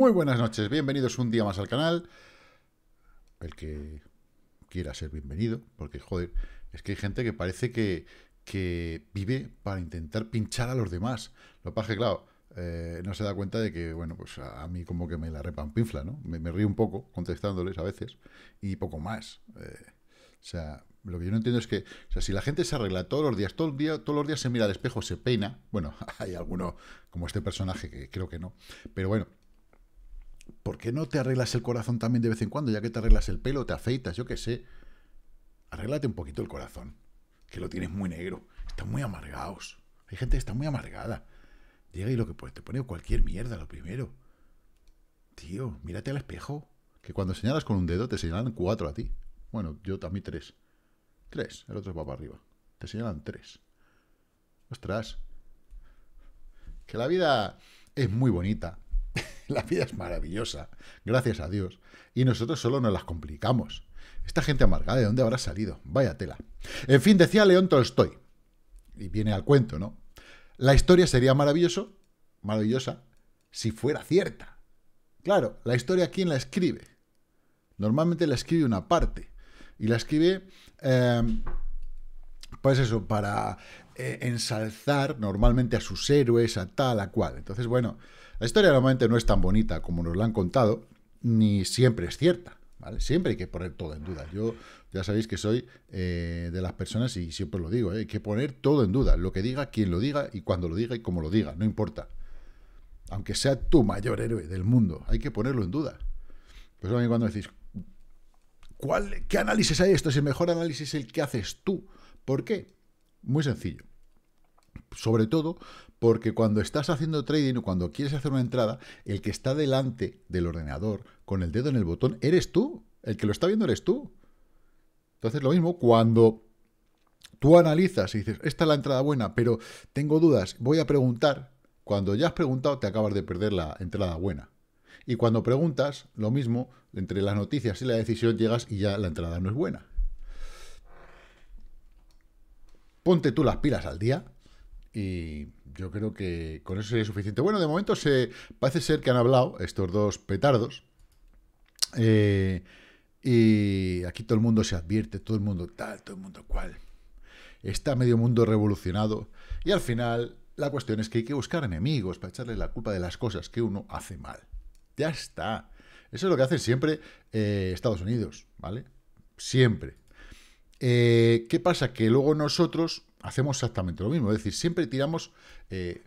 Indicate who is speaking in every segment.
Speaker 1: Muy buenas noches, bienvenidos un día más al canal. El que quiera ser bienvenido, porque joder, es que hay gente que parece que, vive para intentar pinchar a los demás. Lo paje, claro, eh, no se da cuenta de que, bueno, pues a, mí como que me la pinfla ¿no? Me, río un poco contestándoles a veces y poco más. Eh. o sea, lo que yo no entiendo es que, o sea, si la gente se arregla todos los días, todo el día, todos los días se mira al espejo, se peina, bueno, hay alguno como este personaje que creo que no, pero bueno, ¿por qué no te arreglas el corazón también de vez en cuando? Ya que te arreglas el pelo, te afeitas, yo qué sé. Arréglate un poquito el corazón, que lo tienes muy negro. Están muy amargados. Hay gente que está muy amargada. Llega y lo que pues te pone cualquier mierda lo primero. Tío, mírate al espejo. Que cuando señalas con un dedo te señalan cuatro a ti. Bueno, yo también tres. Tres, el otro va para arriba. Te señalan tres. Ostras. Que la vida es muy bonita, La vida es maravillosa, gracias a Dios, y nosotros solo nos las complicamos. Esta gente amargada, ¿de dónde habrá salido? Vaya tela. En fin, decía León Tolstoy, y viene al cuento, ¿no? La historia sería maravilloso, maravillosa si fuera cierta. Claro, la historia quién la escribe. Normalmente la escribe una parte. Y la escribe, em, pues eso, para eh, ensalzar normalmente a sus héroes, a tal, a cual. Entonces, bueno, la historia normalmente no es tan bonita como nos la han contado, ni siempre es cierta. ¿vale? Siempre hay que poner todo en duda. Yo ya sabéis que soy eh, de las personas y siempre lo digo, ¿eh? hay que poner todo en duda. Lo que diga, quien lo diga y cuando lo diga y cómo lo diga, no importa. Aunque sea tu mayor héroe del mundo, hay que ponerlo en duda. Pues a cuando decís, ¿cuál, ¿qué análisis hay esto? ¿Es el mejor análisis el que haces tú. ¿Por qué? Muy sencillo. Sobre todo porque cuando estás haciendo trading o cuando quieres hacer una entrada, el que está delante del ordenador con el dedo en el botón eres tú. El que lo está viendo eres tú. Entonces lo mismo cuando tú analizas y dices, esta es la entrada buena, pero tengo dudas, voy a preguntar. Cuando ya has preguntado te acabas de perder la entrada buena. Y cuando preguntas, lo mismo, entre las noticias y la decisión llegas y ya la entrada no es buena. Ponte tú las pilas al día, y yo creo que con eso sería suficiente. Bueno, de momento se parece ser que han hablado estos dos petardos. Eh, y aquí todo el mundo se advierte, todo el mundo tal, todo el mundo cual. Está medio mundo revolucionado. Y al final, la cuestión es que hay que buscar enemigos para echarle la culpa de las cosas que uno hace mal. Ya está. Eso es lo que hace siempre eh, Estados Unidos, ¿vale? Siempre. Eh, ¿Qué pasa? Que luego nosotros hacemos exactamente lo mismo. Es decir, siempre tiramos eh,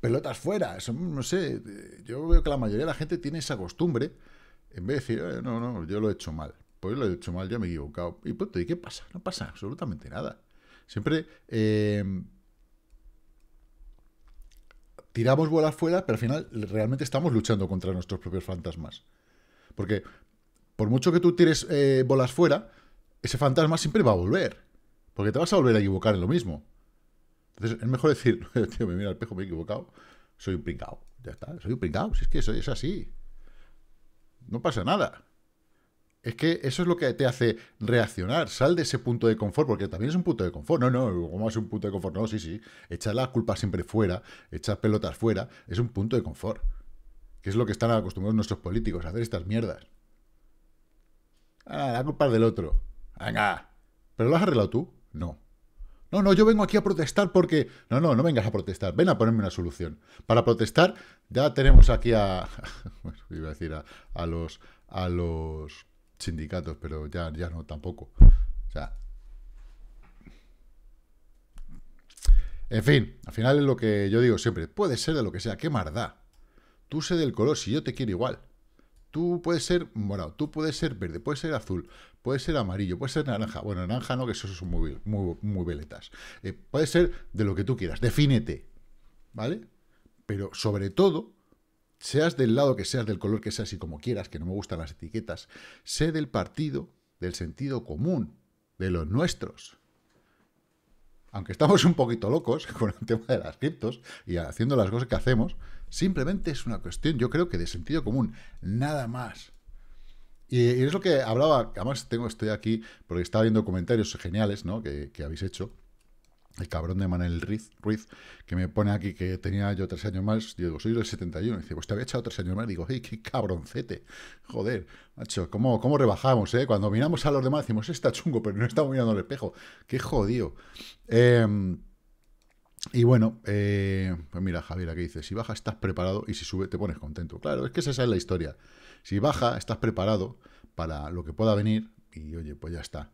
Speaker 1: pelotas fuera. no sé, eh, yo veo que la mayoría de la gente tiene esa costumbre. En vez de decir, no, no, yo lo he hecho mal. Pues lo he hecho mal, yo me he equivocado. Y ¿y qué pasa? No pasa absolutamente nada. Siempre tiramos bolas fuera, pero al final realmente estamos luchando contra nuestros propios fantasmas. Porque por mucho que tú tires bolas fuera, ese fantasma siempre va a volver. Porque te vas a volver a equivocar en lo mismo. Entonces, es mejor decir, tío, me mira al espejo, me he equivocado. Soy un pringao. Ya está, soy un pringao. Si es que eso es así. No pasa nada. Es que eso es lo que te hace reaccionar. Sal de ese punto de confort, porque también es un punto de confort. No, no, ¿cómo es un punto de confort? No, sí, sí. Echar las culpas siempre fuera, echar pelotas fuera, es un punto de confort. Que es lo que están acostumbrados nuestros políticos, a hacer estas mierdas. Ah, la culpa del otro. Venga. ¿Pero lo has arreglado tú? No. No, no, yo vengo aquí a protestar porque... No, no, no vengas a protestar. Ven a ponerme una solución. Para protestar ya tenemos aquí a... iba a decir a, los, a los sindicatos, pero ya, ya no, tampoco. O sea... En fin, al final es lo que yo digo siempre. Puede ser de lo que sea. ¿Qué más da? Tú sé del color si yo te quiero igual. Tú puedes ser morado, tú puedes ser verde, puedes ser azul, puede ser amarillo, puede ser naranja. Bueno, naranja no, que esos son muy, muy, muy veletas. Eh, puede ser de lo que tú quieras, defínete, ¿vale? Pero sobre todo, seas del lado que seas, del color que seas y como quieras, que no me gustan las etiquetas, sé del partido, del sentido común, de los nuestros. Aunque estamos un poquito locos con el tema de las criptos y haciendo las cosas que hacemos, simplemente es una cuestión, yo creo que de sentido común, nada más. Y, es lo que hablaba, además tengo, estoy aquí porque estaba viendo comentarios geniales ¿no? que, habéis hecho. El cabrón de Manuel Ruiz, Ruiz, que me pone aquí que tenía yo tres años más, yo digo, soy del 71, y dice, pues te había echado tres años más, digo, hey, qué cabroncete, joder, macho, ¿cómo, rebajamos, eh? Cuando miramos a los demás decimos, este está chungo, pero no estamos mirando al espejo, qué jodido. Em, y bueno, eh, pues mira, Javier, aquí dice, si bajas estás preparado y si sube te pones contento. Claro, es que esa es la historia. Si baja, estás preparado para lo que pueda venir y oye, pues ya está.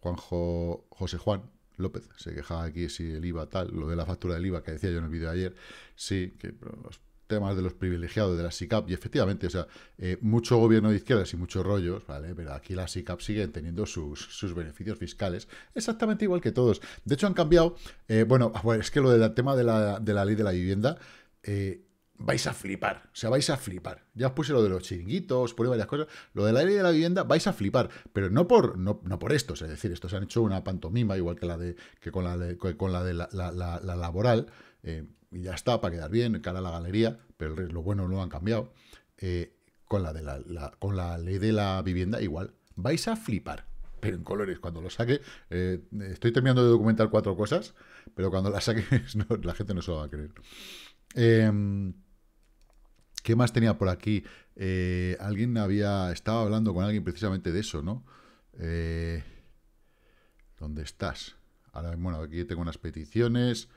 Speaker 1: Juanjo, José Juan López se quejaba aquí si el IVA tal, lo de la factura del IVA que decía yo en el vídeo de ayer, sí, que los temas de los privilegiados, de la SICAP, y efectivamente, o sea, eh, mucho gobierno de izquierdas y muchos rollos, ¿vale? Pero aquí la SICAP sigue teniendo sus, beneficios fiscales, exactamente igual que todos. De hecho, han cambiado, eh, ah, bueno, es que lo del tema de la, ley de la vivienda, eh, vais a flipar. O sea, vais a flipar. Ya os puse lo de los chiringuitos, puse varias cosas. Lo de la ley de la vivienda, vais a flipar. Pero no por, no, por estos. Es decir, estos han hecho una pantomima, igual que la de que con la de, con la, de la, laboral. Eh, y ya está, para quedar bien, cara a la galería, pero lo bueno no lo han cambiado. Eh, con, la de la, con la ley de la vivienda, igual. Vais a flipar pero en colores. Cuando lo saque, eh, estoy terminando de documentar cuatro cosas, pero cuando la saque, la gente no se lo va a creer. Em, ¿Qué más tenía por aquí? Eh, alguien había. Estaba hablando con alguien precisamente de eso, ¿no? Eh, ¿Dónde estás? Ahora, bueno, aquí tengo unas peticiones.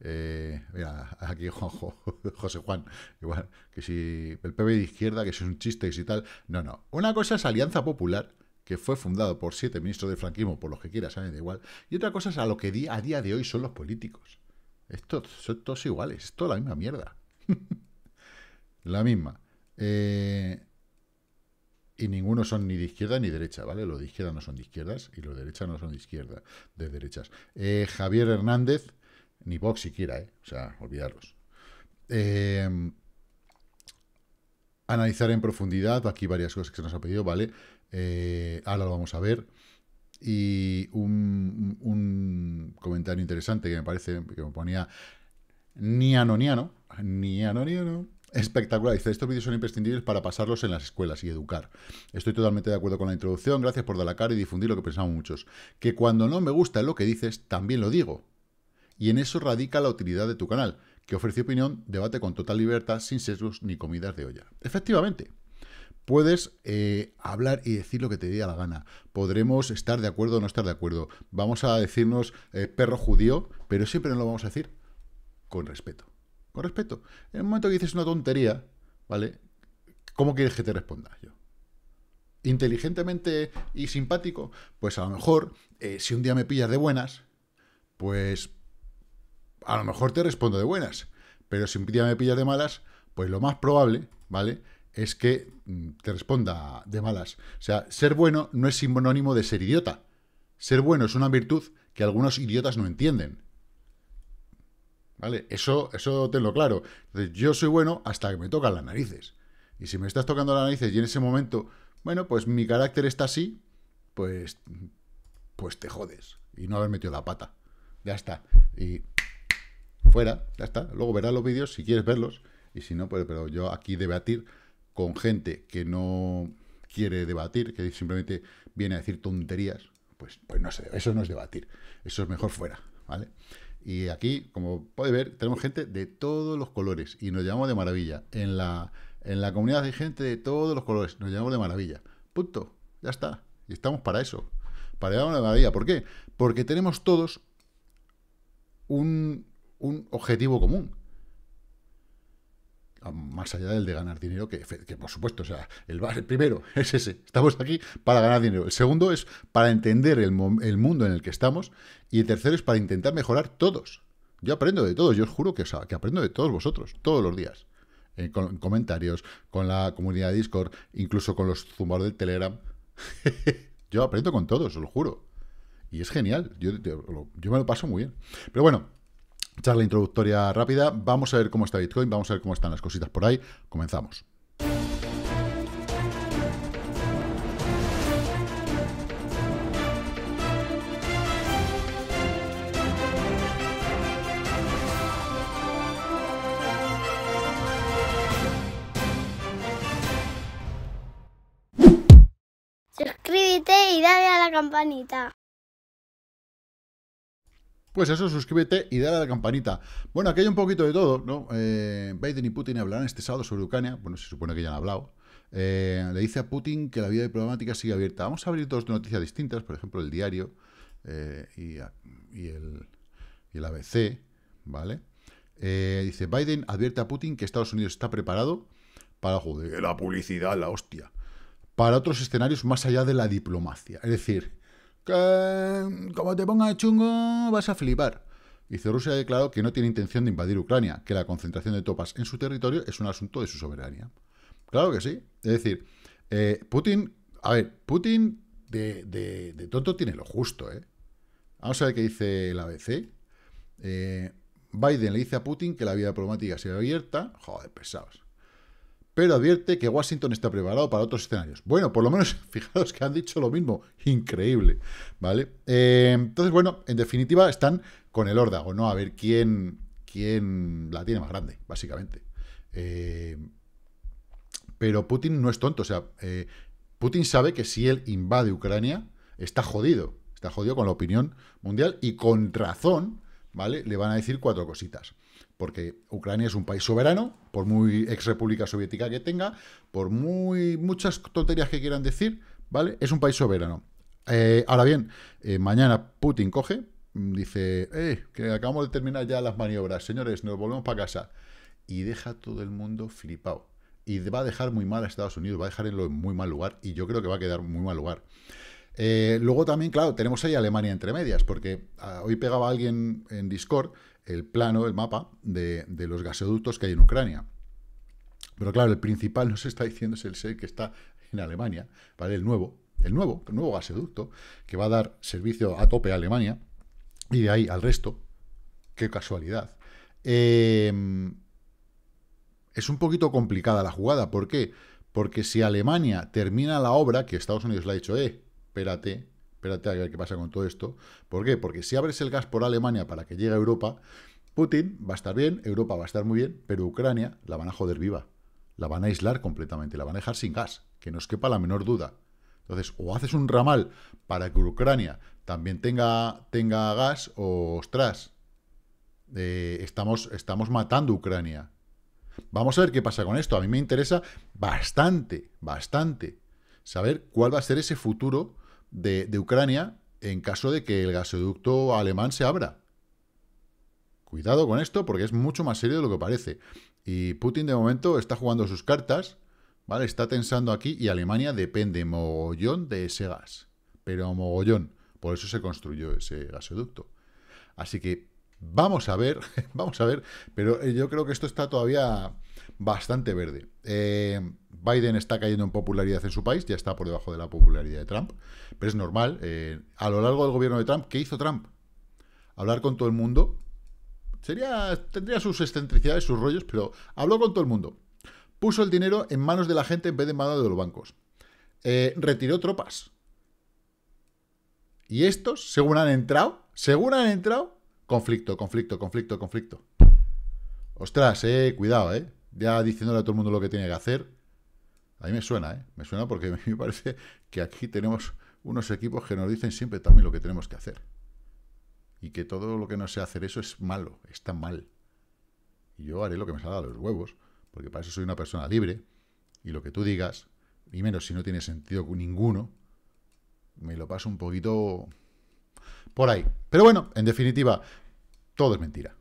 Speaker 1: Eh, mira, aquí José Juan, igual, que si el PP de izquierda, que si es un chiste y si tal. No, no. Una cosa es Alianza Popular, que fue fundado por siete ministros de franquismo, por los que quieras, saben, da igual. Y otra cosa es a lo que a día de hoy son los políticos. Estos son todos iguales, es toda la misma mierda. La misma. Eh, y ninguno son ni de izquierda ni derecha, ¿vale? Los de izquierda no son de izquierdas y los de derecha no son de izquierda, de derechas. Eh, Javier Hernández, ni Vox siquiera, ¿eh? O sea, olvidaros. Eh, analizar en profundidad, aquí varias cosas que se nos ha pedido, ¿vale? ahora lo vamos a ver. Y un, un, comentario interesante que me parece, que me ponía Niano Niano, Niano Niano, espectacular. Dice, estos vídeos son imprescindibles para pasarlos en las escuelas y educar. Estoy totalmente de acuerdo con la introducción. Gracias por dar la cara y difundir lo que pensamos muchos. Que cuando no me gusta lo que dices, también lo digo. Y en eso radica la utilidad de tu canal, que ofrece opinión, debate con total libertad, sin sesgos ni comidas de olla. Efectivamente. Puedes eh, hablar y decir lo que te dé la gana. Podremos estar de acuerdo o no estar de acuerdo. Vamos a decirnos eh, perro judío, pero siempre no lo vamos a decir con respeto con respeto. En el momento que dices una tontería, ¿vale? ¿Cómo quieres que te responda yo? ¿Inteligentemente y simpático? Pues a lo mejor, eh, si un día me pillas de buenas, pues a lo mejor te respondo de buenas. Pero si un día me pillas de malas, pues lo más probable, ¿vale? Es que mm, te responda de malas. O sea, ser bueno no es sinónimo de ser idiota. Ser bueno es una virtud que algunos idiotas no entienden. ¿Vale? Eso, eso tenlo claro. yo soy bueno hasta que me tocan las narices. Y si me estás tocando las narices y en ese momento, bueno, pues mi carácter está así, pues, pues te jodes. Y no haber metido la pata. Ya está. Y fuera, ya está. Luego verás los vídeos si quieres verlos. Y si no, pues, pero yo aquí debatir con gente que no quiere debatir, que simplemente viene a decir tonterías, pues, pues no sé, eso no es debatir. Eso es mejor fuera, ¿vale? Y aquí, como puede ver, tenemos gente de todos los colores y nos llamamos de maravilla. En la, en la comunidad hay gente de todos los colores, nos llamamos de maravilla. Punto. Ya está. Y estamos para eso. Para llamarnos de maravilla. ¿Por qué? Porque tenemos todos un, un objetivo común más allá del de ganar dinero, que, por supuesto, o sea, el, primero es ese, estamos aquí para ganar dinero. El segundo es para entender el, mundo en el que estamos. Y el tercero es para intentar mejorar todos. Yo aprendo de todos, yo os juro que, que aprendo de todos vosotros, todos los días. En, eh, con, comentarios, con la comunidad de Discord, incluso con los zumbadores del Telegram. yo aprendo con todos, os lo juro. Y es genial, yo, yo me lo paso muy bien. Pero bueno, charla introductoria rápida. Vamos a ver cómo está Bitcoin, vamos a ver cómo están las cositas por ahí. Comenzamos. Suscríbete y dale a la campanita. Pues eso, suscríbete y dale a la campanita. Bueno, aquí hay un poquito de todo, ¿no? Eh, Biden y Putin hablarán este sábado sobre Ucrania. Bueno, se supone que ya han hablado. Eh, le dice a Putin que la vía diplomática sigue abierta. Vamos a abrir dos noticias distintas, por ejemplo, el diario eh, y, el, y, el, ABC, ¿vale? dice, Biden advierte a Putin que Estados Unidos está preparado para, joder, la publicidad, la hostia, para otros escenarios más allá de la diplomacia. Es decir, que como te pongas chungo vas a flipar. Dice Rusia ha declarado que no tiene intención de invadir Ucrania, que la concentración de tropas en su territorio es un asunto de su soberanía. Claro que sí. Es decir, eh, Putin, a ver, Putin de, tonto tiene lo justo, ¿eh? Vamos a ver qué dice la ABC. Eh, Biden le dice a Putin que la vía diplomática sea abierta. Joder, pesados pero advierte que Washington está preparado para otros escenarios. Bueno, por lo menos fijaros que han dicho lo mismo. Increíble, ¿vale? Eh, entonces, bueno, en definitiva están con el órdago, ¿no? A ver quién, quién la tiene más grande, básicamente. Eh, pero Putin no es tonto, o sea, eh, Putin sabe que si él invade Ucrania, está jodido, está jodido con la opinión mundial y con razón, ¿vale? Le van a decir cuatro cositas porque Ucrania es un país soberano, por muy ex república soviética que tenga, por muy muchas tonterías que quieran decir, ¿vale? Es un país soberano. Eh, ahora bien, eh, mañana Putin coge, mm, dice, eh, que acabamos de terminar ya las maniobras, señores, nos volvemos para casa. Y deja a todo el mundo flipado. Y va a dejar muy mal a Estados Unidos, va a dejar en muy mal lugar, y yo creo que va a quedar muy mal lugar. Eh, luego también, claro, tenemos ahí Alemania entre medias, porque ah, hoy pegaba alguien en Discord el plano, el mapa de, los gasoductos que hay en Ucrania. Pero claro, el principal nos está diciendo es el 6 que está en Alemania, ¿vale? El nuevo, el nuevo, nuevo gasoducto que va a dar servicio a tope a Alemania y de ahí al resto. Qué casualidad. Em, es un poquito complicada la jugada. ¿Por qué? Porque si Alemania termina la obra, que Estados Unidos le ha dicho, eh, espérate, espérate a ver qué pasa con todo esto. ¿Por qué? Porque si abres el gas por Alemania para que llegue a Europa, Putin va a estar bien, Europa va a estar muy bien, pero Ucrania la van a joder viva. La van a aislar completamente, la van a dejar sin gas, que nos quepa la menor duda. Entonces, o haces un ramal para que Ucrania también tenga, tenga gas, o ostras, eh, estamos, estamos matando Ucrania. Vamos a ver qué pasa con esto. A mí me interesa bastante, bastante, saber cuál va a ser ese futuro de, Ucrania en caso de que el gasoducto alemán se abra. Cuidado con esto porque es mucho más serio de lo que parece. Y Putin de momento está jugando sus cartas, ¿vale? Está tensando aquí y Alemania depende mogollón de ese gas. Pero mogollón. Por eso se construyó ese gasoducto. Así que vamos a ver, vamos a ver, pero eh, yo creo que esto está todavía bastante verde. Eh, Biden está cayendo en popularidad en su país, ya está por debajo de la popularidad de Trump, pero es normal. Eh, a lo largo del gobierno de Trump, ¿qué hizo Trump? Hablar con todo el mundo. tendría sus excentricidades, sus rollos, pero habló con todo el mundo. Puso el dinero en manos de la gente en vez de en manos de los bancos. Eh, retiró tropas. Y estos, según han entrado, según han entrado, conflicto, conflicto, conflicto, conflicto. Ostras, eh, cuidado, eh ya diciéndole a todo el mundo lo que tiene que hacer. A mí me suena, ¿eh? Me suena porque a mí me parece que aquí tenemos unos equipos que nos dicen siempre también lo que tenemos que hacer. Y que todo lo que no sé hacer eso es malo, está mal. Y yo haré lo que me salga de los huevos, porque para eso soy una persona libre. Y lo que tú digas, y menos si no tiene sentido ninguno, me lo paso un poquito por ahí. Pero bueno, en definitiva, todo es mentira.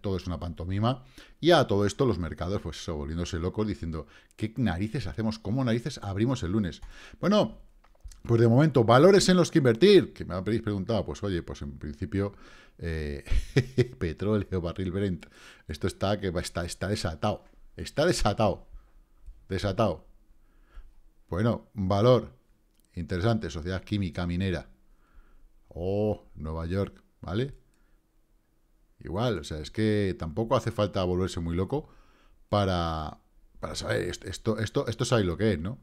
Speaker 1: Todo es una pantomima. Y a todo esto los mercados, pues volviéndose locos, diciendo, ¿qué narices hacemos? ¿Cómo narices abrimos el lunes? Bueno, pues de momento, valores en los que invertir, que me habéis preguntado, pues oye, pues en principio, eh, petróleo, barril Brent, esto está, que está, está desatado, está desatado, desatado. Bueno, valor, interesante, sociedad química minera, oh, Nueva York, ¿vale? Igual, o sea, es que tampoco hace falta volverse muy loco para, saber, esto, esto, esto, sabéis lo que es, ¿no?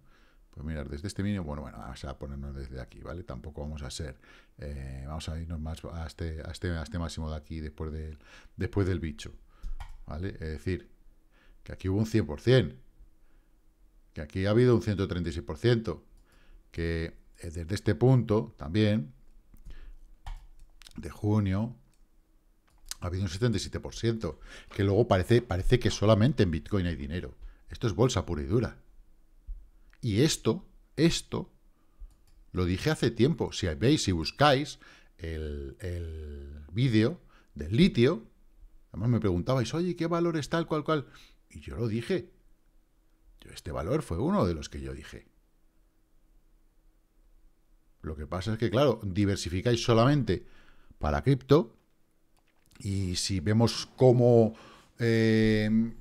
Speaker 1: Pues mirar, desde este mínimo, bueno, bueno, vamos a ponernos desde aquí, ¿vale? Tampoco vamos a ser, eh, vamos a irnos más a este, este, este máximo de aquí después después del bicho, ¿vale? Es decir, que aquí hubo un 100%, que aquí ha habido un 136%, que eh, desde este punto también, de junio, ha habido un 77%, que luego parece, parece que solamente en Bitcoin hay dinero. Esto es bolsa pura y dura. Y esto, esto, lo dije hace tiempo. Si veis, si buscáis el, vídeo del litio, además me preguntabais, oye, ¿qué valor es tal, cual, cual? Y yo lo dije. Yo, este valor fue uno de los que yo dije. Lo que pasa es que, claro, diversificáis solamente para cripto y si vemos cómo eh,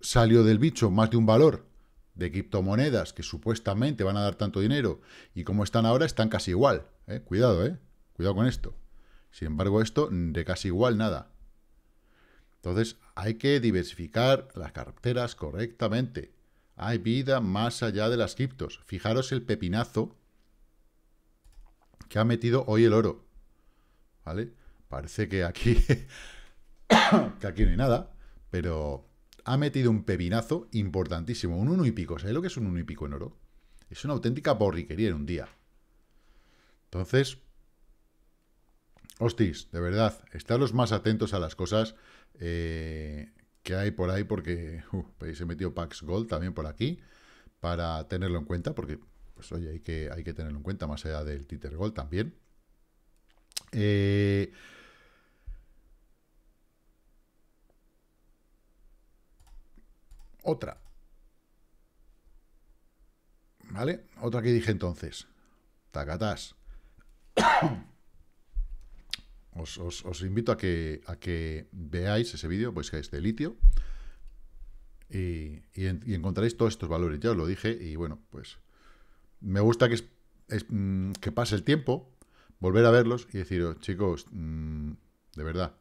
Speaker 1: salió del bicho más de un valor de criptomonedas que supuestamente van a dar tanto dinero y cómo están ahora, están casi igual. Eh. Cuidado, eh. Cuidado con esto. Sin embargo, esto de casi igual nada. Entonces, hay que diversificar las carteras correctamente. Hay vida más allá de las criptos. Fijaros el pepinazo que ha metido hoy el oro. ¿Vale? parece que aquí, que aquí no hay nada, pero ha metido un pepinazo importantísimo, un uno y pico. ¿Sabéis lo que es un uno y pico en oro? Es una auténtica borriquería en un día. Entonces, hostis, de verdad, estar los más atentos a las cosas eh, que hay por ahí, porque uh, se pues metido Pax Gold también por aquí, para tenerlo en cuenta, porque, pues oye, hay que, hay que tenerlo en cuenta, más allá del Titer Gold también. Eh, Otra. ¿Vale? Otra que dije entonces. Tacatás. Os, invito a que, a que veáis ese vídeo, pues que es de litio, y, y, encontraréis todos estos valores. Ya os lo dije, y bueno, pues me gusta que, es, mm, que pase el tiempo, volver a verlos y deciros, chicos, mm, de verdad,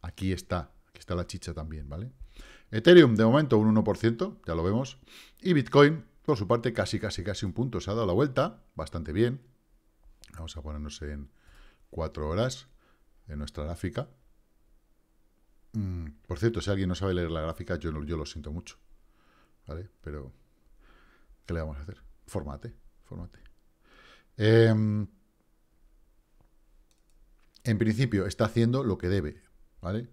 Speaker 1: aquí está, aquí está la chicha también, ¿vale? Ethereum de momento un 1%, ya lo vemos. Y Bitcoin, por su parte, casi, casi, casi un punto. Se ha dado la vuelta, bastante bien. Vamos a ponernos en cuatro horas en nuestra gráfica. Mm, por cierto, si alguien no sabe leer la gráfica, yo, yo lo siento mucho. ¿Vale? Pero, ¿qué le vamos a hacer? Formate, formate. Em, en principio, está haciendo lo que debe. ¿Vale?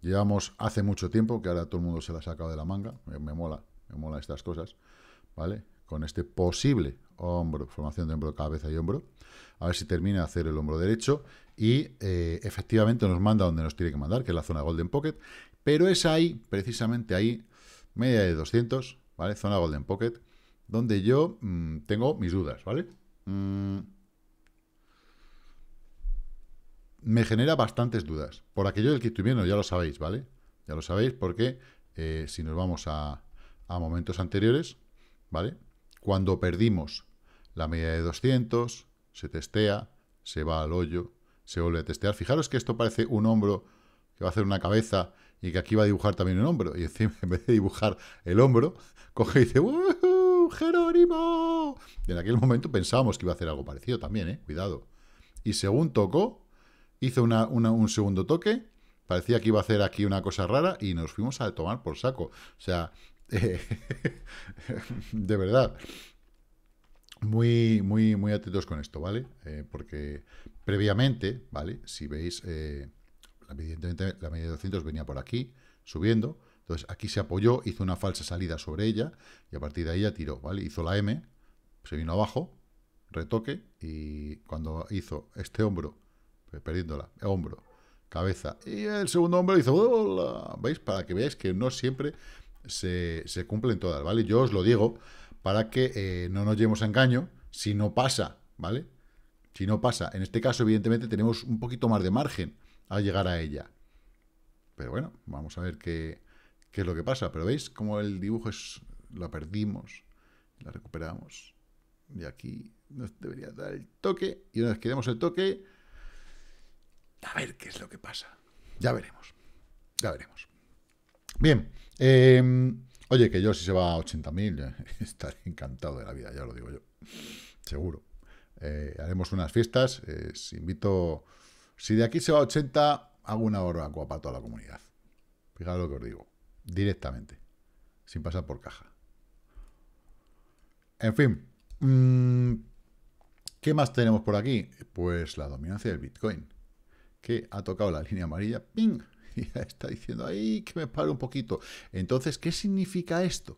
Speaker 1: Llevamos hace mucho tiempo, que ahora todo el mundo se la ha sacado de la manga, me, mola, me mola estas cosas, ¿vale? Con este posible hombro, formación de hombro, cabeza y hombro, a ver si termina de hacer el hombro derecho y eh, efectivamente nos manda donde nos tiene que mandar, que es la zona Golden Pocket, pero es ahí, precisamente ahí, media de 200, ¿vale? Zona Golden Pocket, donde yo mm, tengo mis dudas, ¿vale? Mm, me genera bastantes dudas. Por aquello del que viendo, ya lo sabéis, ¿vale? Ya lo sabéis porque eh, si nos vamos a, momentos anteriores, ¿vale? Cuando perdimos la media de 200, se testea, se va al hoyo, se vuelve a testear. Fijaros que esto parece un hombro que va a hacer una cabeza y que aquí va a dibujar también un hombro. Y encima, en vez de dibujar el hombro, coge y dice ¡Woohoo! Jerónimo! Y en aquel momento pensábamos que iba a hacer algo parecido también, ¿eh? Cuidado. Y según tocó, hizo un segundo toque, parecía que iba a hacer aquí una cosa rara y nos fuimos a tomar por saco. O sea, eh, de verdad, muy, muy, muy atentos con esto, ¿vale? Eh, porque previamente, ¿vale? Si veis, eh, evidentemente la media de 200 venía por aquí, subiendo. Entonces aquí se apoyó, hizo una falsa salida sobre ella y a partir de ahí ya tiró, ¿vale? Hizo la M, se vino abajo, retoque y cuando hizo este hombro eh, perdiéndola, eh, hombro, cabeza. Y el segundo hombro hizo, ¡Hola! ¿veis? Para que veáis que no siempre se, cumplen todas, ¿vale? Yo os lo digo para que eh, no nos llevemos a engaño si no pasa, ¿vale? Si no pasa. En este caso, evidentemente, tenemos un poquito más de margen al llegar a ella. Pero bueno, vamos a ver qué, es lo que pasa. Pero veis como el dibujo es, la perdimos, la recuperamos. Y aquí nos debería dar el toque. Y una vez que demos el toque, a ver qué es lo que pasa. Ya veremos. Ya veremos. Bien. Em, oye, que yo si se va a 80.000, estaré encantado de la vida, ya lo digo yo. Seguro. Eh, haremos unas fiestas. Eh, invito. Si de aquí se va a 80, hago una guapa para toda la comunidad. Fijaros lo que os digo. Directamente. Sin pasar por caja. En fin. Mm, ¿Qué más tenemos por aquí? Pues la dominancia del Bitcoin que ha tocado la línea amarilla, ¡ping! Y ya está diciendo, ¡ay, que me paro un poquito! Entonces, ¿qué significa esto?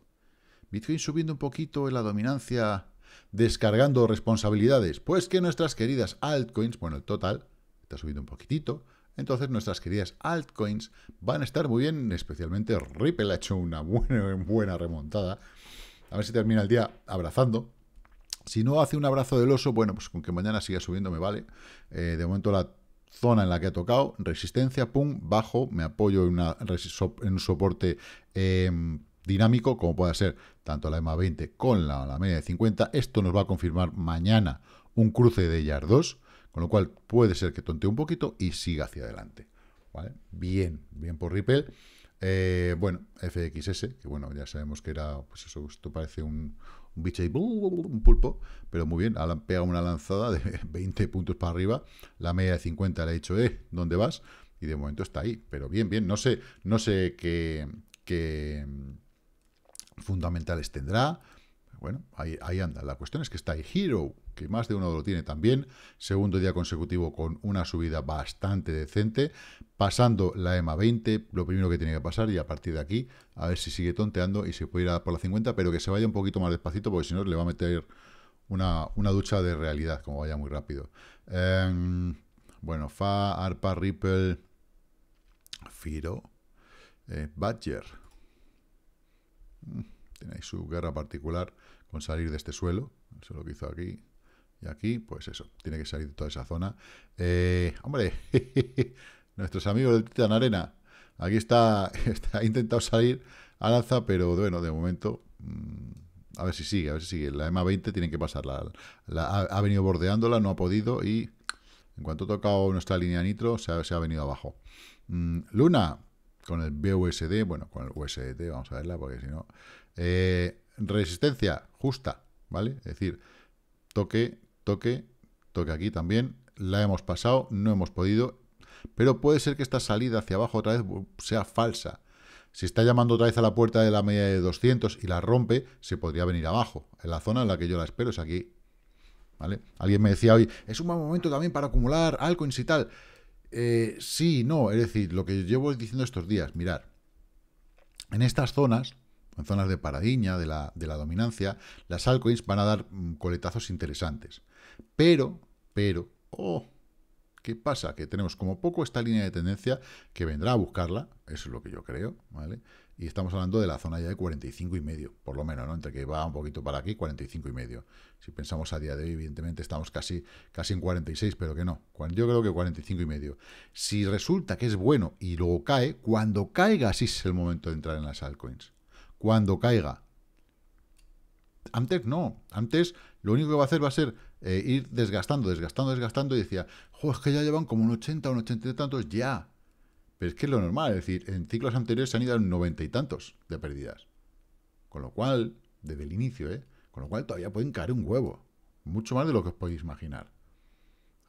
Speaker 1: Bitcoin subiendo un poquito en la dominancia, descargando responsabilidades. Pues que nuestras queridas altcoins, bueno, el total está subiendo un poquitito, entonces nuestras queridas altcoins van a estar muy bien, especialmente Ripple ha hecho una buena, buena remontada. A ver si termina el día abrazando. Si no hace un abrazo del oso, bueno, pues con que mañana siga subiendo me vale. Eh, de momento la zona en la que ha tocado, resistencia, pum, bajo, me apoyo en, un soporte em, dinámico, como pueda ser tanto la EMA 20 con la, media de 50. Esto nos va a confirmar mañana un cruce de YAR 2, con lo cual puede ser que tonte un poquito y siga hacia adelante. ¿vale? Bien, bien por Ripple. Eh, bueno, FXS, que bueno, ya sabemos que era, pues eso, esto parece un, un bicho ahí, un pulpo, pero muy bien, ha pega una lanzada de 20 puntos para arriba, la media de 50 le ha dicho, eh, ¿dónde vas? Y de momento está ahí, pero bien, bien, no sé, no sé qué, qué mm, fundamentales tendrá, bueno, ahí, anda. La cuestión es que está Hero, que más de uno lo tiene también. Segundo día consecutivo con una subida bastante decente. Pasando la EMA 20, lo primero que tiene que pasar, y a partir de aquí, a ver si sigue tonteando y se puede ir a por la 50, pero que se vaya un poquito más despacito, porque si no le va a meter una, ducha de realidad, como vaya muy rápido. Em, bueno, Fa, Arpa, Ripple, Firo, eh, Badger. Badger. Mm, Tenéis su guerra particular con salir de este suelo, es lo que hizo aquí y aquí, pues eso, tiene que salir de toda esa zona. Eh, hombre, nuestros amigos del Titan Arena, aquí está, ha intentado salir al alza, pero bueno, de momento... Mm, a ver si sigue, a ver si sigue. La EMA 20 tiene que pasarla. ha, venido bordeándola, no ha podido y en cuanto ha tocado nuestra línea nitro se ha, venido abajo. Mm, Luna, con el BUSD, bueno, con el USDT, vamos a verla porque si no... Eh, Resistencia justa, ¿vale? Es decir, toque, toque, toque aquí también. La hemos pasado, no hemos podido. Pero puede ser que esta salida hacia abajo otra vez sea falsa. Si está llamando otra vez a la puerta de la media de 200 y la rompe, se podría venir abajo. En la zona en la que yo la espero es aquí. ¿Vale? Alguien me decía hoy, es un buen momento también para acumular altcoins y tal. Eh, sí, no, es decir, lo que llevo diciendo estos días, mirar, en estas zonas en zonas de paradiña, de la, dominancia, las altcoins van a dar mm, coletazos interesantes. Pero, pero, oh, ¿Qué pasa? Que tenemos como poco esta línea de tendencia que vendrá a buscarla, eso es lo que yo creo, ¿vale? Y estamos hablando de la zona ya de 45 y medio, por lo menos, ¿no? Entre que va un poquito para aquí, 45 y medio. Si pensamos a día de hoy, evidentemente estamos casi, casi en 46, pero que no. Yo creo que 45 y medio. Si resulta que es bueno y luego cae, cuando caiga así es el momento de entrar en las altcoins cuando caiga. Antes no, antes lo único que va a hacer va a ser eh, ir desgastando, desgastando, desgastando y decía, jo, es que ya llevan como un 80, un 80 y tantos, ya. Pero es que es lo normal, es decir, en ciclos anteriores se han ido a 90 y tantos de pérdidas. Con lo cual, desde el inicio, ¿eh? Con lo cual todavía pueden caer un huevo, mucho más de lo que os podéis imaginar.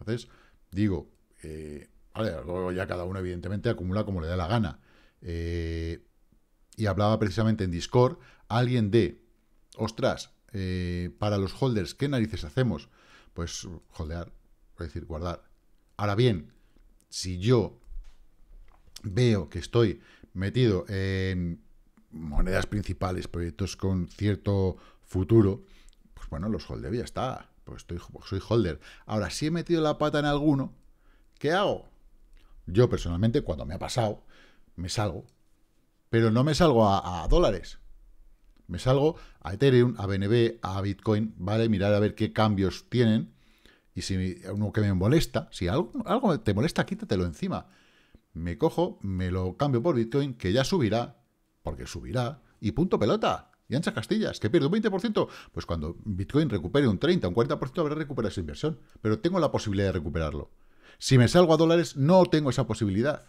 Speaker 1: Entonces, digo, eh, vale, luego ya cada uno evidentemente acumula como le da la gana. Eh, y hablaba precisamente en Discord, alguien de, ostras, eh, para los holders, ¿qué narices hacemos? Pues holdear, es decir, guardar. Ahora bien, si yo veo que estoy metido en monedas principales, proyectos con cierto futuro, pues bueno, los holdeo ya está. Pues estoy, pues soy holder. Ahora, si he metido la pata en alguno, ¿qué hago? Yo personalmente, cuando me ha pasado, me salgo pero no me salgo a, dólares. Me salgo a Ethereum, a BNB, a Bitcoin, ¿vale? Mirar a ver qué cambios tienen. Y si algo que me molesta, si algo, te molesta, quítatelo encima. Me cojo, me lo cambio por Bitcoin, que ya subirá, porque subirá, y punto pelota. Y ancha castillas, que pierdo un 20%. Pues cuando Bitcoin recupere un 30, un 40% habrá recuperado esa inversión. Pero tengo la posibilidad de recuperarlo. Si me salgo a dólares, no tengo esa posibilidad.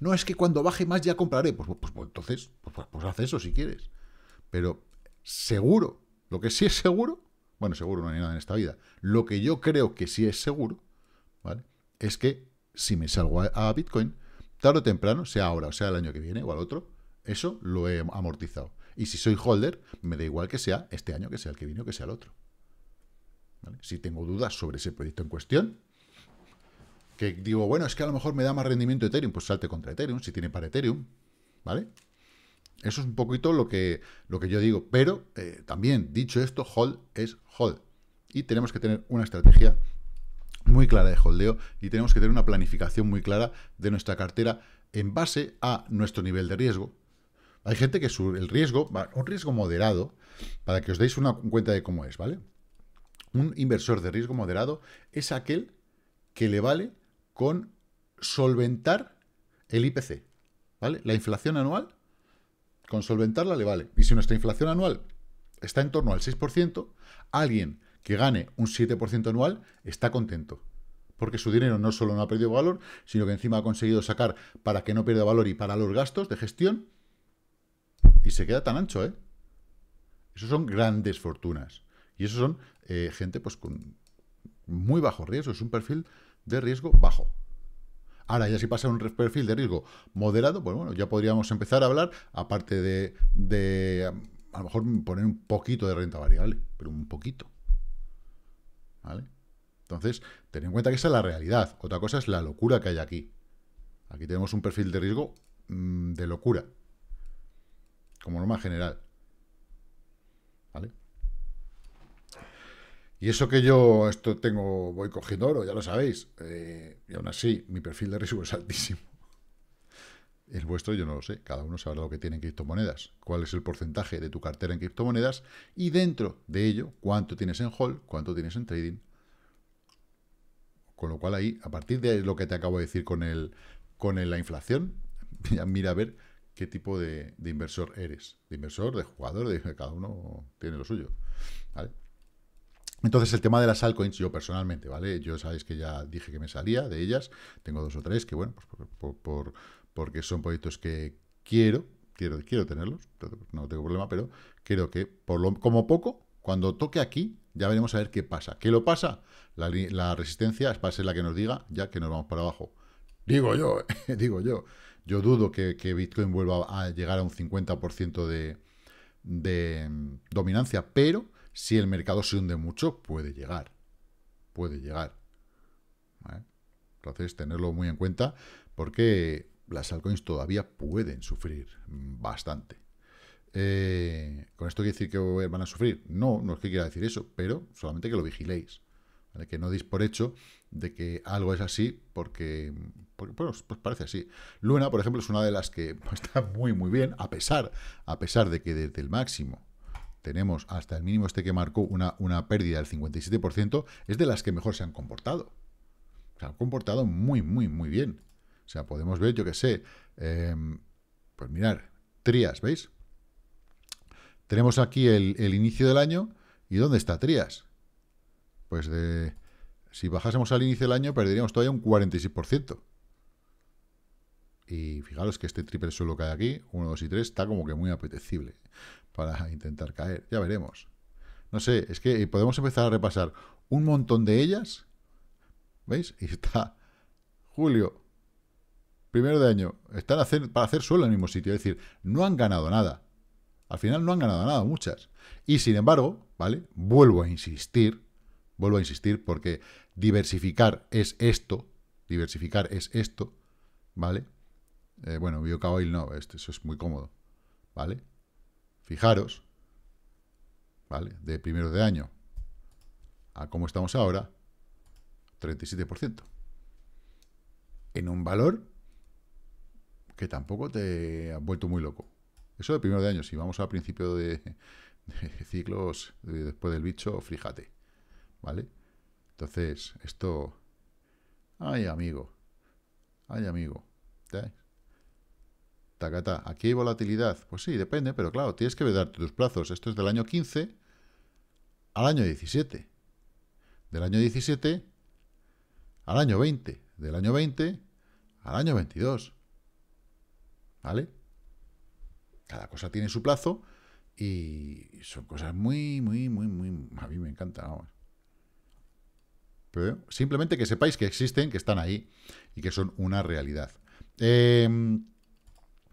Speaker 1: No, es que cuando baje más ya compraré. Pues, pues, pues entonces, pues, pues, haz eso si quieres. Pero seguro, lo que sí es seguro, bueno, seguro no hay nada en esta vida, lo que yo creo que sí es seguro, ¿vale? Es que si me salgo a, Bitcoin, tarde o temprano, sea ahora, o sea el año que viene o al otro, eso lo he amortizado. Y si soy holder, me da igual que sea este año, que sea el que viene o que sea el otro. Si tengo dudas sobre ese proyecto en cuestión, que digo, bueno, es que a lo mejor me da más rendimiento Ethereum, pues salte contra Ethereum, si tiene para Ethereum, ¿vale? Eso es un poquito lo que, lo que yo digo, pero eh, también, dicho esto, hold es hold. Y tenemos que tener una estrategia muy clara de holdeo y tenemos que tener una planificación muy clara de nuestra cartera en base a nuestro nivel de riesgo. Hay gente que su, el riesgo, un riesgo moderado, para que os deis una cuenta de cómo es, ¿vale? Un inversor de riesgo moderado es aquel que le vale con solventar el IPC, ¿vale? La inflación anual, con solventarla le vale. Y si nuestra inflación anual está en torno al 6%, alguien que gane un 7% anual está contento. Porque su dinero no solo no ha perdido valor, sino que encima ha conseguido sacar para que no pierda valor y para los gastos de gestión. Y se queda tan ancho, ¿eh? Esos son grandes fortunas. Y eso son eh, gente pues con muy bajo riesgo. Es un perfil de riesgo bajo. Ahora, ya si pasa un perfil de riesgo moderado, pues bueno, ya podríamos empezar a hablar, aparte de, a lo mejor poner un poquito de renta variable, pero un poquito. ¿Vale? Entonces, ten en cuenta que esa es la realidad. Otra cosa es la locura que hay aquí. Aquí tenemos un perfil de riesgo mm, de locura. Como norma general. ¿Vale? Y eso que yo esto tengo, voy cogiendo oro, ya lo sabéis. Eh, y aún así, mi perfil de riesgo es altísimo. El vuestro yo no lo sé. Cada uno sabrá lo que tiene en criptomonedas, cuál es el porcentaje de tu cartera en criptomonedas y dentro de ello cuánto tienes en hold, cuánto tienes en trading. Con lo cual ahí, a partir de lo que te acabo de decir con, el, con la inflación, mira a ver qué tipo de, inversor eres. De inversor, de jugador, de cada uno tiene lo suyo. ¿Vale? Entonces, el tema de las altcoins, yo personalmente, ¿vale? Yo sabéis que ya dije que me salía de ellas. Tengo dos o tres que, bueno, pues por, porque son proyectos que quiero, quiero, quiero tenerlos, no tengo problema, pero creo que, por lo, como poco, cuando toque aquí, ya veremos a ver qué pasa. ¿Qué lo pasa? La, resistencia es para ser la que nos diga, ya que nos vamos para abajo. Digo yo, digo yo. Yo dudo que, que Bitcoin vuelva a llegar a un 50% de, de mm, dominancia, pero si el mercado se hunde mucho, puede llegar. Puede llegar. Entonces, tenerlo muy en cuenta porque las altcoins todavía pueden sufrir bastante. Eh, ¿Con esto quiere decir que van a sufrir? No, no es que quiera decir eso, pero solamente que lo vigiléis. Que no deis por hecho de que algo es así porque, pues parece así. Luna, por ejemplo, es una de las que está muy, muy bien, a pesar, a pesar de que desde el máximo tenemos hasta el mínimo este que marcó una, una pérdida del 57%, es de las que mejor se han comportado. Se han comportado muy, muy, muy bien. O sea, podemos ver, yo que sé, em, pues mirar, Trías, ¿veis? Tenemos aquí el, inicio del año, ¿y dónde está Trías? Pues de, si bajásemos al inicio del año perderíamos todavía un 46%. Y fijaros que este triple suelo que hay aquí, 1, 2 y 3, está como que muy apetecible para intentar caer. Ya veremos. No sé, es que eh, podemos empezar a repasar un montón de ellas. ¿Veis? Y está julio, primero de año. Están para hacer suelo en el mismo sitio. Es decir, no han ganado nada. Al final no han ganado nada, muchas. Y sin embargo, ¿vale? Vuelvo a insistir, vuelvo a insistir porque diversificar es esto, diversificar es esto, ¿vale? Eh, bueno, BioCowboy no, este, eso es muy cómodo, ¿vale? Fijaros, ¿vale? De primero de año a cómo estamos ahora, 37%. En un valor que tampoco te ha vuelto muy loco. Eso de primero de año, si vamos al principio de, ciclos, eh, después del bicho, fíjate, ¿vale? Entonces, esto... Ay, amigo. Ay, amigo. ¿Te? tacata, aquí hay volatilidad. Pues sí, depende, pero claro, tienes que darte tus plazos. Esto es del año 15 al año 17. Del año 17 al año 20. Del año 20 al año 22. ¿Vale? Cada cosa tiene su plazo y son cosas muy, muy, muy, muy... A mí me encantan. Pero simplemente que sepáis que existen, que están ahí y que son una realidad. Eh,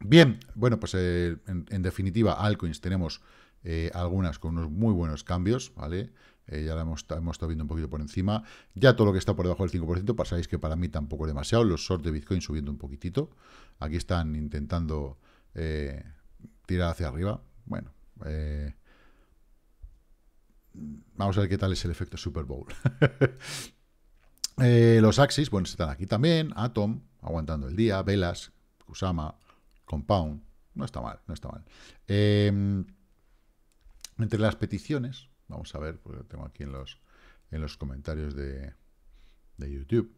Speaker 1: Bien, bueno, pues eh, en, definitiva, altcoins tenemos eh, algunas con unos muy buenos cambios, ¿vale? Eh, ya lo hemos, hemos, estado viendo un poquito por encima. Ya todo lo que está por debajo del 5%, pasáis que para mí tampoco es demasiado. Los shorts de Bitcoin subiendo un poquitito. Aquí están intentando tirar hacia arriba. Bueno, vamos a ver qué tal es el efecto Super Bowl. los Axis, bueno, están aquí también. Atom, aguantando el día. Velas, Kusama, Compound. No está mal, no está mal. Em, entre las peticiones, vamos a ver, porque tengo aquí en los, en los comentarios de, de YouTube,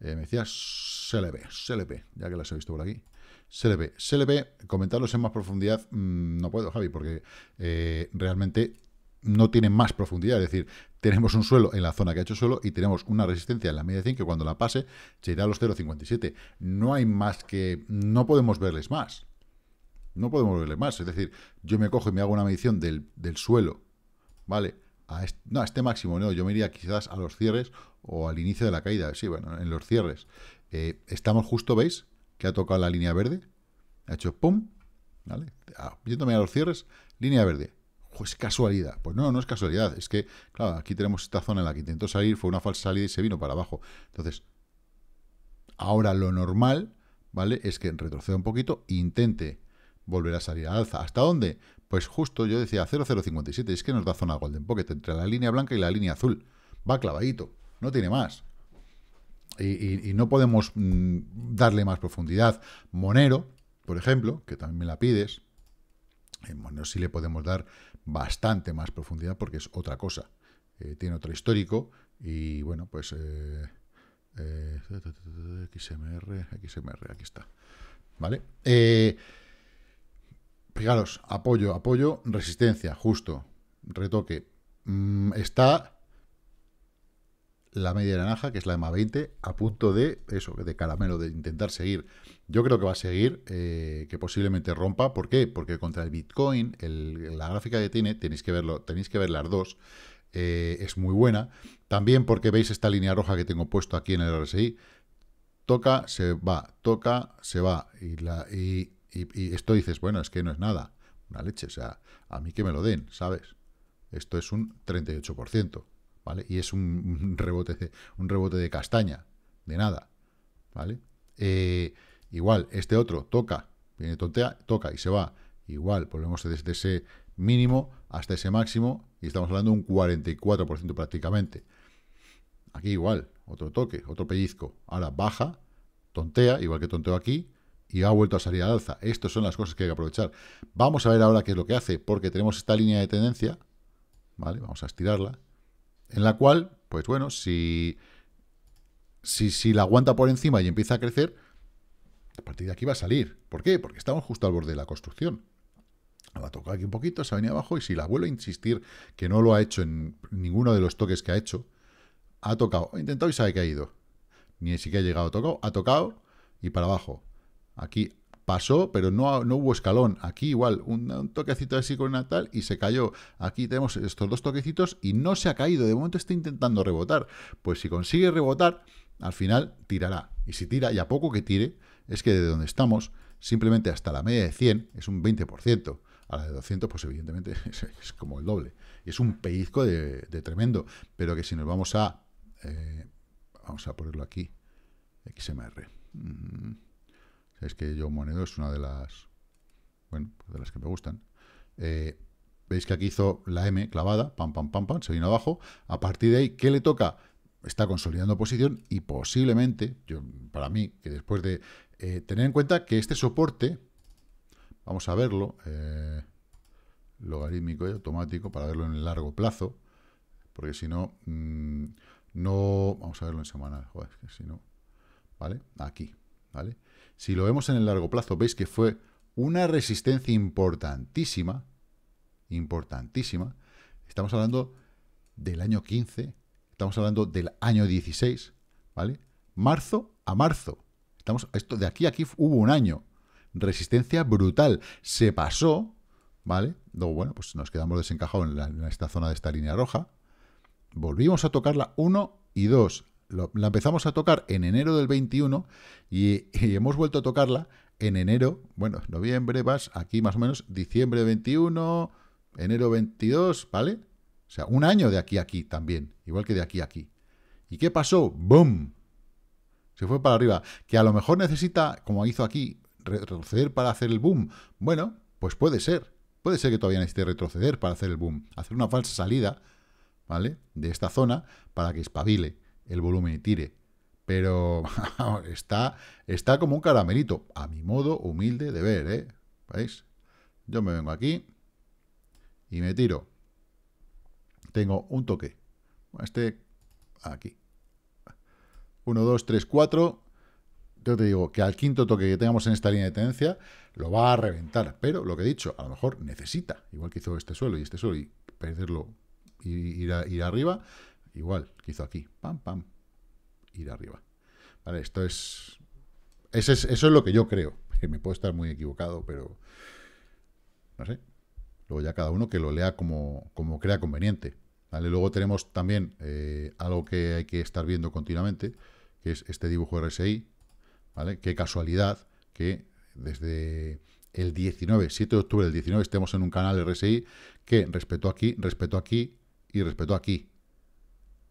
Speaker 1: eh, me decía CLB, CLP, ya que las he visto por aquí. CLB, CLP, comentarlos en más profundidad, mm, no puedo, Javi, porque eh, realmente no tiene más profundidad, es decir, tenemos un suelo en la zona que ha hecho suelo y tenemos una resistencia en la media de 100 que cuando la pase se irá a los 0,57. No hay más que... no podemos verles más. No podemos verles más. Es decir, yo me cojo y me hago una medición del, del suelo, ¿vale? A no, a este máximo, no, yo me iría quizás a los cierres o al inicio de la caída. Sí, bueno, en los cierres. Eh, estamos justo, ¿veis? Que ha tocado la línea verde. Ha hecho pum, ¿vale? Ah, yéndome a los cierres, línea verde. Pues casualidad. Pues no, no es casualidad. Es que, claro, aquí tenemos esta zona en la que intentó salir, fue una falsa salida y se vino para abajo. Entonces, ahora lo normal, ¿vale? Es que retroceda un poquito e intente volver a salir al alza. ¿Hasta dónde? Pues justo yo decía 0,057. Es que nos da zona Golden Pocket entre la línea blanca y la línea azul. Va clavadito. No tiene más. Y, no podemos mm, darle más profundidad. Monero, por ejemplo, que también me la pides. En Monero sí le podemos dar bastante más profundidad porque es otra cosa. Eh, tiene otro histórico y bueno, pues eh, eh, XMR, XMR, aquí está. ¿Vale? fijaros, apoyo, apoyo, resistencia, justo, retoque. Mm, está la media naranja, que es la EMA 20, a punto de eso, de caramelo, de intentar seguir. Yo creo que va a seguir, eh, que posiblemente rompa. ¿Por qué? Porque contra el Bitcoin, la gráfica que tiene, tenéis que verlo, tenéis que ver las dos. Eh, es muy buena. También porque veis esta línea roja que tengo puesto aquí en el RSI. Toca, se va, toca, se va. Y, y esto dices, bueno, es que no es nada. Una leche, o sea, a mí que me lo den, ¿sabes? Esto es un 38%. ¿vale? Y es un rebote, un rebote de castaña, de nada, ¿vale? Eh, igual, este otro toca, viene tontea, toca y se va. Igual, volvemos desde ese mínimo hasta ese máximo y estamos hablando de un 44% prácticamente. Aquí igual, otro toque, otro pellizco. Ahora baja, tontea, igual que tonteo aquí, y ha vuelto a salir al alza. Estas son las cosas que hay que aprovechar. Vamos a ver ahora qué es lo que hace, porque tenemos esta línea de tendencia, ¿vale? Vamos a estirarla en la cual, pues bueno, si, si, la aguanta por encima y empieza a crecer, a partir de aquí va a salir. ¿Por qué? Porque estamos justo al borde de la construcción. La tocar aquí un poquito, se ha venido abajo y si la vuelvo a insistir, que no lo ha hecho en ninguno de los toques que ha hecho, ha tocado, ha intentado y sabe que ha ido. Ni siquiera ha llegado, ha tocado, ha tocado y para abajo. Aquí pasó, pero no, hubo escalón. Aquí igual, un, toquecito así con Natal tal y se cayó. Aquí tenemos estos dos toquecitos y no se ha caído. De momento está intentando rebotar. Pues si consigue rebotar, al final tirará. Y si tira, y a poco que tire, es que de donde estamos, simplemente hasta la media de 100 es un 20%. A la de 200, pues evidentemente es, como el doble. Es un pellizco de, tremendo. Pero que si nos vamos a... Eh, vamos a ponerlo aquí. XMR. Mm es que yo Monedo es una de las, bueno, de las que me gustan. Eh, veis que aquí hizo la M clavada, pam, pam, pam, pam, se vino abajo. A partir de ahí, ¿qué le toca? Está consolidando posición y posiblemente, yo, para mí, que después de eh, tener en cuenta que este soporte, vamos a verlo, eh, logarítmico y automático, para verlo en el largo plazo, porque si no, mm, no, vamos a verlo en semana joder, que si no, ¿vale? Aquí, si lo vemos en el largo plazo, veis que fue una resistencia importantísima, importantísima. Estamos hablando del año 15, estamos hablando del año 16, ¿vale? Marzo a marzo. Estamos, esto, de aquí a aquí hubo un año. Resistencia brutal. Se pasó, ¿vale? bueno, pues nos quedamos desencajados en, en esta zona de esta línea roja. Volvimos a tocarla 1 y 2 la empezamos a tocar en enero del 21 y, hemos vuelto a tocarla en enero, bueno, noviembre, vas aquí más o menos, diciembre 21, enero 22, ¿vale? O sea, un año de aquí a aquí también, igual que de aquí a aquí. ¿Y qué pasó? ¡Boom! Se fue para arriba. Que a lo mejor necesita, como hizo aquí, retroceder para hacer el boom. Bueno, pues puede ser. Puede ser que todavía necesite retroceder para hacer el boom. Hacer una falsa salida, ¿vale? De esta zona para que espabile el volumen y tire. Pero está, está como un caramelito, a mi modo humilde de ver, ¿eh? ¿Veis? Yo me vengo aquí y me tiro. Tengo un toque. Este aquí. 1, 2, 3, 4. Yo te digo que al quinto toque que tengamos en esta línea de tendencia lo va a reventar. Pero lo que he dicho, a lo mejor necesita, igual que hizo este suelo y este suelo, y perderlo, ...y ir arriba. Igual, que hizo aquí. Pam, pam. Ir arriba. Vale, esto es... Eso es, eso es lo que yo creo. Me puedo estar muy equivocado, pero... No sé. Luego ya cada uno que lo lea como, crea conveniente. ¿vale? Luego tenemos también eh, algo que hay que estar viendo continuamente, que es este dibujo RSI. ¿vale? Qué casualidad que desde el 19, 7 de octubre del 19, estemos en un canal RSI que respetó aquí, respetó aquí y respetó aquí.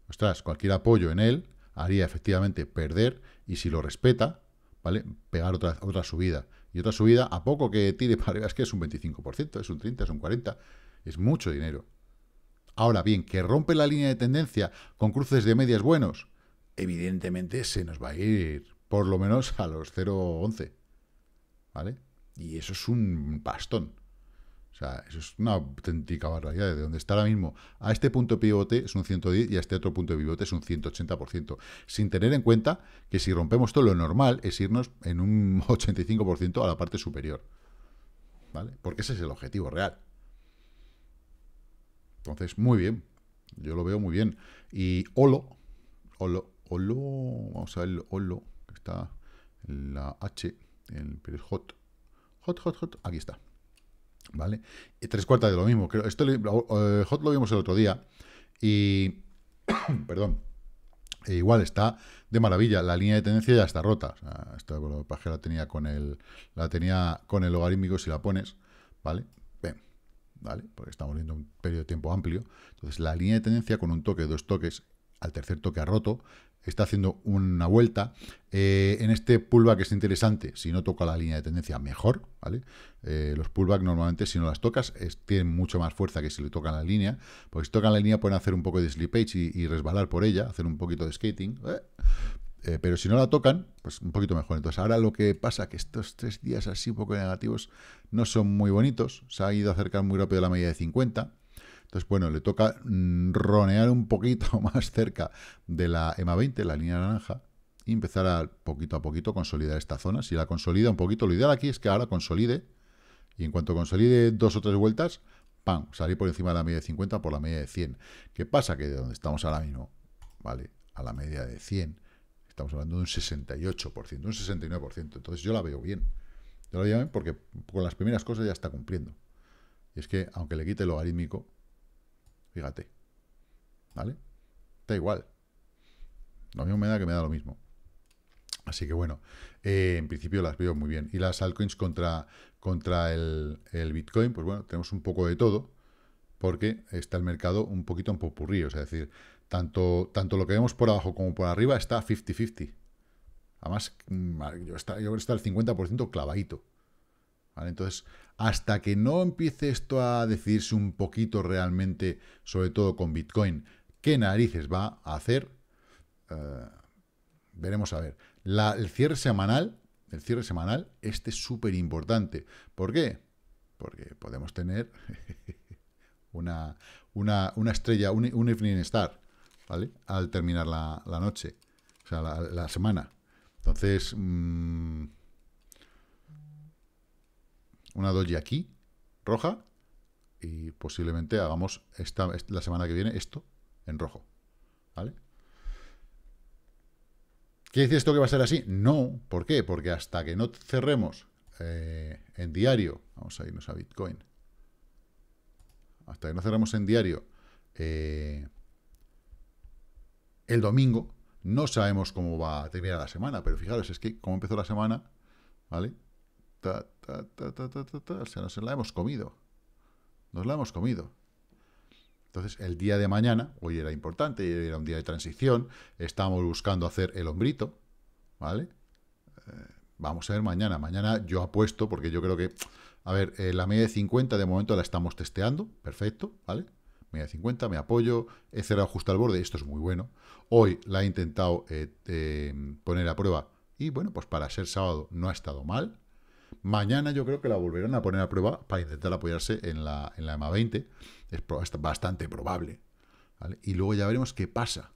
Speaker 1: Ostras, cualquier apoyo en él haría efectivamente perder y si lo respeta, ¿vale? Pegar otra, otra subida. Y otra subida, a poco que tire para arriba, es que es un 25%, es un 30%, es un 40%, es mucho dinero. Ahora bien, que rompe la línea de tendencia con cruces de medias buenos, evidentemente se nos va a ir por lo menos a los 0,11. ¿Vale? Y eso es un bastón. O sea, eso es una auténtica barbaridad. de donde está ahora mismo a este punto de pivote es un 110 y a este otro punto de pivote es un 180%. Sin tener en cuenta que si rompemos todo lo normal es irnos en un 85% a la parte superior. ¿Vale? Porque ese es el objetivo real. Entonces, muy bien. Yo lo veo muy bien. Y Olo, Olo, Olo, vamos a ver, Olo, está en la H, el, pero hot. Hot, hot, hot, aquí está. ¿Vale? Y tres cuartas de lo mismo. esto eh, lo vimos el otro día. Y. perdón. E igual está de maravilla. La línea de tendencia ya está rota. esta paje la tenía con el. La tenía con el logarítmico si la pones. ¿Vale? Bien. ¿Vale? Porque estamos viendo un periodo de tiempo amplio. Entonces, la línea de tendencia con un toque, dos toques, al tercer toque ha roto está haciendo una vuelta. Eh, en este pullback es interesante, si no toca la línea de tendencia, mejor, ¿vale? Eh, los pullback normalmente, si no las tocas, tienen mucho más fuerza que si le tocan la línea, porque si tocan la línea pueden hacer un poco de slippage y, y resbalar por ella, hacer un poquito de skating, ¿eh? pero si no la tocan, pues un poquito mejor. Entonces ahora lo que pasa que estos tres días así un poco negativos no son muy bonitos, se ha ido a acercar muy rápido a la media de 50, entonces, bueno, le toca mm, ronear un poquito más cerca de la EMA 20, la línea naranja, y empezar a poquito a poquito consolidar esta zona. Si la consolida un poquito, lo ideal aquí es que ahora consolide, y en cuanto consolide dos o tres vueltas, ¡pam!, salir por encima de la media de 50 por la media de 100. ¿Qué pasa? Que de donde estamos ahora mismo, ¿vale?, a la media de 100, estamos hablando de un 68%, un 69%. Entonces yo la veo bien. Yo la veo bien porque con las primeras cosas ya está cumpliendo. Y es que, aunque le quite el logarítmico, fíjate. ¿Vale? Da igual. Lo mismo me da que me da lo mismo. Así que bueno, eh, en principio las veo muy bien. Y las altcoins contra, contra el, Bitcoin, pues bueno, tenemos un poco de todo, porque está el mercado un poquito en popurrí. O sea, es decir, tanto, tanto lo que vemos por abajo como por arriba está 50-50. Además, mm, yo, yo creo que está el 50% clavadito. ¿Vale? Entonces, hasta que no empiece esto a decidirse un poquito realmente, sobre todo con Bitcoin, qué narices va a hacer, eh, veremos a ver. el cierre semanal, el cierre semanal, este es súper importante. ¿Por qué? Porque podemos tener una, una, una, estrella, un, evening star, ¿vale? Al terminar la, noche, o sea, la, semana. Entonces... Mm, una doji aquí, roja, y posiblemente hagamos esta, la semana que viene esto en rojo. ¿Vale? ¿Qué dice esto que va a ser así? No. ¿Por qué? Porque hasta que no cerremos eh, en diario, vamos a irnos a Bitcoin, hasta que no cerremos en diario eh, el domingo, no sabemos cómo va a terminar la semana, pero fijaros, es que como empezó la semana, ¿vale? o sea, nos la hemos comido. Nos la hemos comido. Entonces, el día de mañana, hoy era importante, era un día de transición, Estamos buscando hacer el hombrito, ¿vale? Eh, vamos a ver mañana. Mañana yo apuesto, porque yo creo que... A ver, eh, la media de 50 de momento la estamos testeando, perfecto, ¿vale? Media de 50, me apoyo, he cerrado justo al borde, esto es muy bueno. Hoy la he intentado eh, poner a prueba y, bueno, pues para ser sábado no ha estado mal, Mañana yo creo que la volverán a poner a prueba para intentar apoyarse en la, en la EMA 20. Es bastante probable. Y luego ya veremos qué pasa.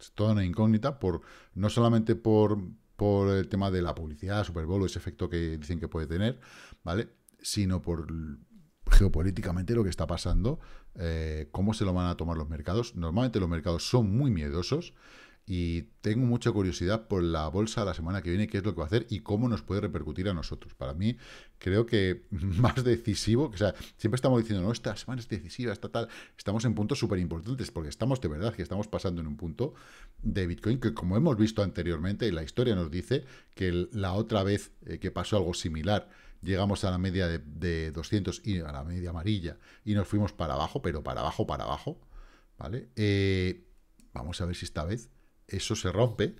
Speaker 1: Es toda una incógnita, por, no solamente por, por el tema de la publicidad, Super Bowl, ese efecto que dicen que puede tener, ¿vale? Sino por geopolíticamente lo que está pasando, eh, cómo se lo van a tomar los mercados. Normalmente los mercados son muy miedosos y tengo mucha curiosidad por la bolsa la semana que viene, qué es lo que va a hacer y cómo nos puede repercutir a nosotros. Para mí, creo que más decisivo, o sea, siempre estamos diciendo, no, esta semana es decisiva, esta tal, estamos en puntos súper importantes, porque estamos de verdad que estamos pasando en un punto de Bitcoin que, como hemos visto anteriormente, y la historia nos dice que la otra vez eh, que pasó algo similar, llegamos a la media de, 200 y a la media amarilla y nos fuimos para abajo, pero para abajo, para abajo, ¿vale? Eh, vamos a ver si esta vez eso se rompe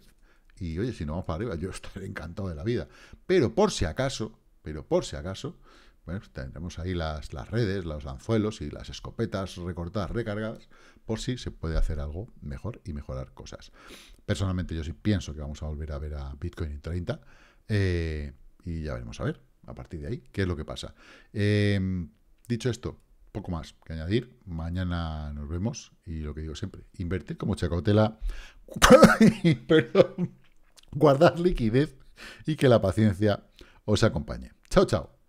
Speaker 1: y oye, si no vamos para arriba, yo estaré encantado de la vida. Pero por si acaso, pero por si acaso, bueno, tendremos ahí las, las redes, los anzuelos y las escopetas recortadas, recargadas, por si se puede hacer algo mejor y mejorar cosas. Personalmente yo sí pienso que vamos a volver a ver a Bitcoin en 30 eh, y ya veremos a ver a partir de ahí qué es lo que pasa. Em, dicho esto, poco más que añadir. Mañana nos vemos y lo que digo siempre, invertir como chacotela perdón, guardar liquidez y que la paciencia os acompañe. Chao, chao.